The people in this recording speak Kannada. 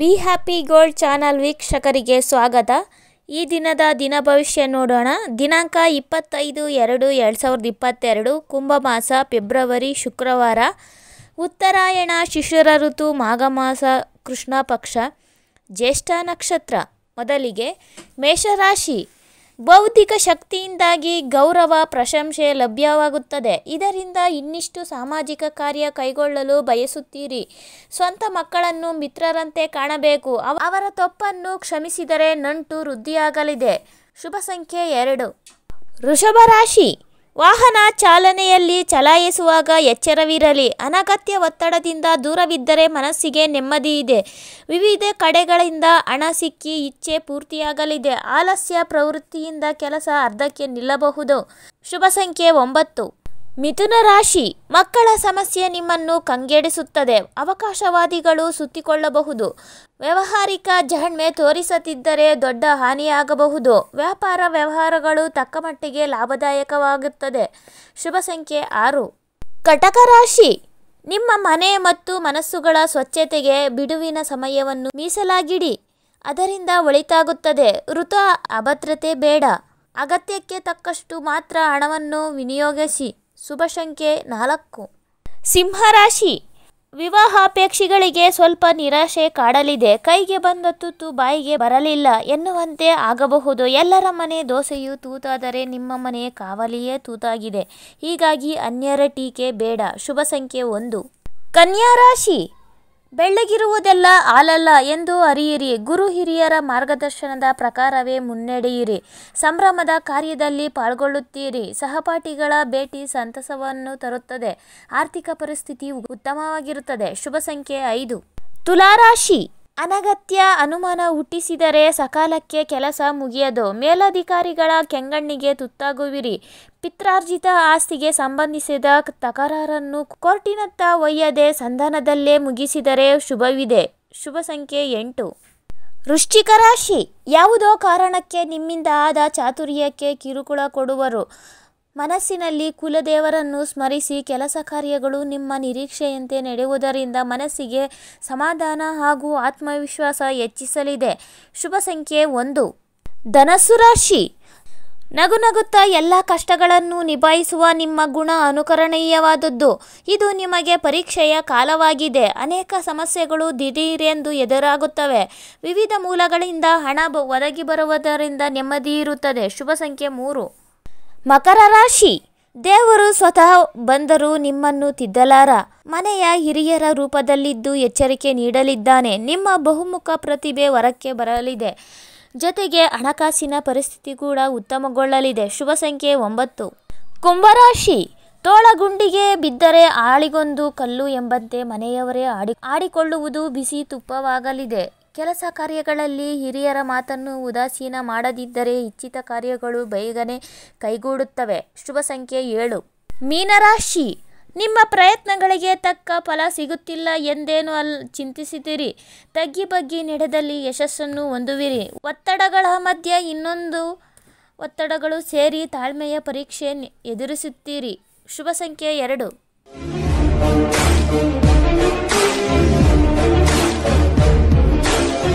ಬಿ ಹ್ಯಾಪಿ ಗೋಲ್ಡ್ ಚಾನಲ್ ವೀಕ್ಷಕರಿಗೆ ಸ್ವಾಗತ ಈ ದಿನದ ದಿನ ಭವಿಷ್ಯ ನೋಡೋಣ ದಿನಾಂಕ ಇಪ್ಪತ್ತೈದು ಎರಡು ಎರಡು ಸಾವಿರದ ಇಪ್ಪತ್ತೆರಡು ಕುಂಭಮಾಸ ಫೆಬ್ರವರಿ ಶುಕ್ರವಾರ ಉತ್ತರಾಯಣ ಶಿಶುರ ಋತು ಮಾಘಮಾಸ ಕೃಷ್ಣ ಪಕ್ಷ ಜ್ಯೇಷ್ಠ ನಕ್ಷತ್ರ ಮೊದಲಿಗೆ ಮೇಷರಾಶಿ ಬೌದ್ಧಿಕ ಶಕ್ತಿಯಿಂದಾಗಿ ಗೌರವ ಪ್ರಶಂಸೆ ಲಭ್ಯವಾಗುತ್ತದೆ ಇದರಿಂದ ಇನ್ನಿಷ್ಟು ಸಾಮಾಜಿಕ ಕಾರ್ಯ ಕೈಗೊಳ್ಳಲು ಬಯಸುತ್ತೀರಿ ಸ್ವಂತ ಮಕ್ಕಳನ್ನು ಮಿತ್ರರಂತೆ ಕಾಣಬೇಕು ಅವರ ತಪ್ಪನ್ನು ಕ್ಷಮಿಸಿದರೆ ನಂಟು ವೃದ್ಧಿಯಾಗಲಿದೆ ಶುಭ ಸಂಖ್ಯೆ ಎರಡು ವೃಷಭ ರಾಶಿ ವಾಹನ ಚಾಲನೆಯಲ್ಲಿ ಚಲಾಯಿಸುವಾಗ ಎಚ್ಚರವಿರಲಿ ಅನಗತ್ಯ ಒತ್ತಡದಿಂದ ದೂರವಿದ್ದರೆ ಮನಸ್ಸಿಗೆ ನೆಮ್ಮದಿ ಇದೆ ವಿವಿಧ ಕಡೆಗಳಿಂದ ಹಣ ಸಿಕ್ಕಿ ಇಚ್ಛೆ ಪೂರ್ತಿಯಾಗಲಿದೆ ಆಲಸ್ಯ ಪ್ರವೃತ್ತಿಯಿಂದ ಕೆಲಸ ಅರ್ಧಕ್ಕೆ ನಿಲ್ಲಬಹುದು ಶುಭ ಸಂಖ್ಯೆ ಒಂಬತ್ತು ಮಿಥುನ ರಾಶಿ ಮಕ್ಕಳ ಸಮಸ್ಯೆ ನಿಮ್ಮನ್ನು ಕಂಗೆಡಿಸುತ್ತದೆ ಅವಕಾಶವಾದಿಗಳು ಸುತ್ತಿಕೊಳ್ಳಬಹುದು ವ್ಯವಹಾರಿಕ ಜಾಣ್ಮೆ ತೋರಿಸದಿದ್ದರೆ ದೊಡ್ಡ ಹಾನಿಯಾಗಬಹುದು ವ್ಯಾಪಾರ ವ್ಯವಹಾರಗಳು ತಕ್ಕಮಟ್ಟಿಗೆ ಲಾಭದಾಯಕವಾಗುತ್ತದೆ ಶುಭ ಸಂಖ್ಯೆ ಆರು ಕಟಕ ರಾಶಿ ನಿಮ್ಮ ಮನೆ ಮತ್ತು ಮನಸ್ಸುಗಳ ಸ್ವಚ್ಛತೆಗೆ ಬಿಡುವಿನ ಸಮಯವನ್ನು ಮೀಸಲಾಗಿಡಿ ಅದರಿಂದ ಒಳಿತಾಗುತ್ತದೆ ಋತು ಅಭದ್ರತೆ ಬೇಡ ಅಗತ್ಯಕ್ಕೆ ತಕ್ಕಷ್ಟು ಮಾತ್ರ ಹಣವನ್ನು ವಿನಿಯೋಗಿಸಿ ಶುಭ ಸಂಖ್ಯೆ ನಾಲ್ಕು ಸಿಂಹರಾಶಿ ವಿವಾಹಾಪೇಕ್ಷಿಗಳಿಗೆ ಸ್ವಲ್ಪ ನಿರಾಶೆ ಕಾಡಲಿದೆ ಕೈಗೆ ಬಂದ ತುತ್ತು ಬಾಯಿಗೆ ಬರಲಿಲ್ಲ ಎನ್ನುವಂತೆ ಆಗಬಹುದು ಎಲ್ಲರ ಮನೆ ದೋಸೆಯು ತೂತಾದರೆ ನಿಮ್ಮ ಮನೆ ಕಾವಲಿಯೇ ತೂತಾಗಿದೆ ಹೀಗಾಗಿ ಅನ್ಯರ ಟೀಕೆ ಬೇಡ ಶುಭ ಸಂಖ್ಯೆ ಒಂದು ಕನ್ಯಾರಾಶಿ ಬೆಳ್ಳಗಿರುವುದೆಲ್ಲ ಆಲಲ್ಲ ಎಂದು ಅರಿಯಿರಿ ಗುರು ಹಿರಿಯರ ಮಾರ್ಗದರ್ಶನದ ಪ್ರಕಾರವೇ ಮುನ್ನಡೆಯಿರಿ ಸಂಭ್ರಮದ ಕಾರ್ಯದಲ್ಲಿ ಪಾಲ್ಗೊಳ್ಳುತ್ತೀರಿ ಸಹಪಾಠಿಗಳ ಭೇಟಿ ಸಂತಸವನ್ನು ತರುತ್ತದೆ ಆರ್ಥಿಕ ಪರಿಸ್ಥಿತಿ ಉತ್ತಮವಾಗಿರುತ್ತದೆ ಶುಭ ಸಂಖ್ಯೆ ಐದು ತುಲಾರಾಶಿ ಅನಗತ್ಯ ಅನುಮಾನ ಹುಟ್ಟಿಸಿದರೆ ಸಕಾಲಕ್ಕೆ ಕೆಲಸ ಮುಗಿಯದು ಮೇಲಧಿಕಾರಿಗಳ ಕೆಂಗಣ್ಣಿಗೆ ತುತ್ತಾಗುವಿರಿ ಪಿತ್ರಾರ್ಜಿತ ಆಸ್ತಿಗೆ ಸಂಬಂಧಿಸಿದ ತಕರಾರನ್ನು ಕೋರ್ಟಿನತ್ತ ಒಯ್ಯದೆ ಸಂಧಾನದಲ್ಲೇ ಮುಗಿಸಿದರೆ ಶುಭವಿದೆ ಶುಭ ಸಂಖ್ಯೆ ಎಂಟು ವೃಶ್ಚಿಕ ರಾಶಿ ಯಾವುದೋ ಕಾರಣಕ್ಕೆ ನಿಮ್ಮಿಂದ ಆದ ಚಾತುರ್ಯಕ್ಕೆ ಕಿರುಕುಳ ಕೊಡುವರು ಮನಸ್ಸಿನಲ್ಲಿ ಕುಲದೇವರನ್ನು ಸ್ಮರಿಸಿ ಕೆಲಸ ಕಾರ್ಯಗಳು ನಿಮ್ಮ ನಿರೀಕ್ಷೆಯಂತೆ ನಡೆಯುವುದರಿಂದ ಮನಸ್ಸಿಗೆ ಸಮಾಧಾನ ಹಾಗೂ ಆತ್ಮವಿಶ್ವಾಸ ಹೆಚ್ಚಿಸಲಿದೆ ಶುಭ ಸಂಖ್ಯೆ ಒಂದು ಧನಸ್ಸು ರಾಶಿ ನಗು ನಗುತ್ತಾ ಎಲ್ಲ ಕಷ್ಟಗಳನ್ನು ನಿಭಾಯಿಸುವ ನಿಮ್ಮ ಗುಣ ಅನುಕರಣೀಯವಾದದ್ದು ಇದು ನಿಮಗೆ ಪರೀಕ್ಷೆಯ ಕಾಲವಾಗಿದೆ ಅನೇಕ ಸಮಸ್ಯೆಗಳು ದಿಢೀರೆಂದು ಎದುರಾಗುತ್ತವೆ ವಿವಿಧ ಮೂಲಗಳಿಂದ ಹಣ ಒದಗಿ ಬರುವುದರಿಂದ ನೆಮ್ಮದಿ ಇರುತ್ತದೆ ಶುಭ ಸಂಖ್ಯೆ ಮೂರು ಮಕರ ರಾಶಿ ದೇವರು ಸ್ವತಃ ಬಂದರೂ ನಿಮ್ಮನ್ನು ತಿದ್ದಲಾರ ಮನೆಯ ಹಿರಿಯರ ರೂಪದಲ್ಲಿದ್ದು ಎಚ್ಚರಿಕೆ ನೀಡಲಿದ್ದಾನೆ ನಿಮ್ಮ ಬಹುಮುಖ ಪ್ರತಿಭೆ ಹೊರಕ್ಕೆ ಬರಲಿದೆ ಜೊತೆಗೆ ಹಣಕಾಸಿನ ಪರಿಸ್ಥಿತಿ ಕೂಡ ಉತ್ತಮಗೊಳ್ಳಲಿದೆ ಶುಭ ಸಂಖ್ಯೆ ಒಂಬತ್ತು ಕುಂಭರಾಶಿ ತೋಳಗುಂಡಿಗೆ ಬಿದ್ದರೆ ಆಳಿಗೊಂದು ಕಲ್ಲು ಎಂಬಂತೆ ಮನೆಯವರೇ ಆಡಿ ಆಡಿಕೊಳ್ಳುವುದು ಬಿಸಿ ತುಪ್ಪವಾಗಲಿದೆ ಕೆಲಸ ಕಾರ್ಯಗಳಲ್ಲಿ ಹಿರಿಯರ ಮಾತನ್ನು ಉದಾಸೀನ ಮಾಡದಿದ್ದರೆ ಇಚ್ಛಿತ ಕಾರ್ಯಗಳು ಬೇಗನೆ ಕೈಗೂಡುತ್ತವೆ ಶುಭ ಸಂಖ್ಯೆ ಏಳು ಮೀನರಾಶಿ ನಿಮ್ಮ ಪ್ರಯತ್ನಗಳಿಗೆ ತಕ್ಕ ಫಲ ಸಿಗುತ್ತಿಲ್ಲ ಎಂದೇನು ಅಲ್ ಚಿಂತಿಸಿದಿರಿ ತಗ್ಗಿ ಬಗ್ಗಿ ನಡೆದಲ್ಲಿ ಯಶಸ್ಸನ್ನು ಹೊಂದುವಿರಿ ಒತ್ತಡಗಳ ಮಧ್ಯೆ ಇನ್ನೊಂದು ಒತ್ತಡಗಳು ಸೇರಿ ತಾಳ್ಮೆಯ ಪರೀಕ್ಷೆ ಎದುರಿಸುತ್ತೀರಿ ಶುಭ ಸಂಖ್ಯೆ ಎರಡು